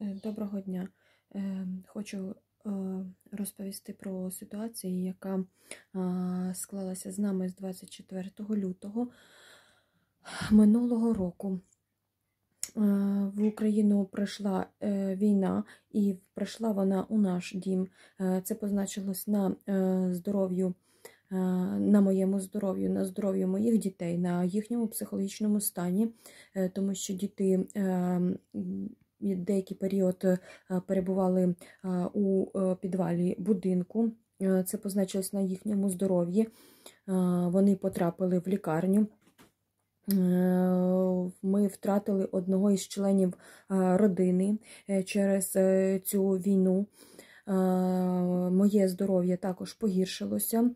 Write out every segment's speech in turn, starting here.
Е, доброго дня. Е, хочу е, розповісти про ситуацію, яка склалася з нами з 24 лютого минулого року. В Україну прийшла війна, і прийшла вона у наш дім. Це позначилось на здоров'ю. На моєму здоров'ю, на здоров'ю моїх дітей, на їхньому психологічному стані, тому що діти деякий період е, е, перебували е, у підвалі будинку. Це позначилось на їхньому здоров'ї. Вони потрапили в лікарню. Ми втратили одного із членів родини через цю війну. Моє здоров'я також погіршилося.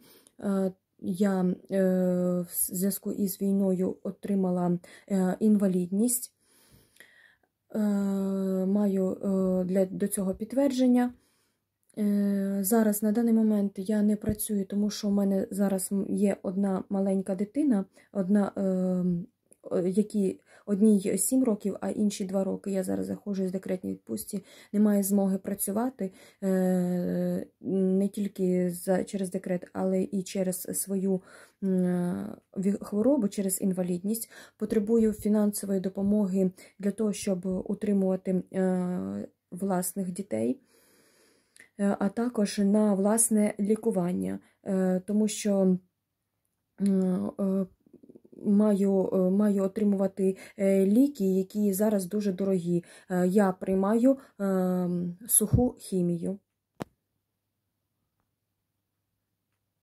Я в зв'язку із війною отримала інвалідність шукаю е, для, до цього підтвердження. Е, зараз на даний момент я не працюю, тому що у мене зараз є одна маленька дитина, одна ем, Е, які одній 7 років, а інші 2 роки я зараз заходжу з декретній відпустці, немає змоги працювати е, не тільки через декрет, але і через свою е, хворобу, через інвалідність. Потребую фінансової допомоги для того, щоб утримувати власних дітей. А також на власне лікування, тому що маю е, маю отримувати е, ліки, які зараз дуже дорогі. Е, я приймаю ем, суху хімію.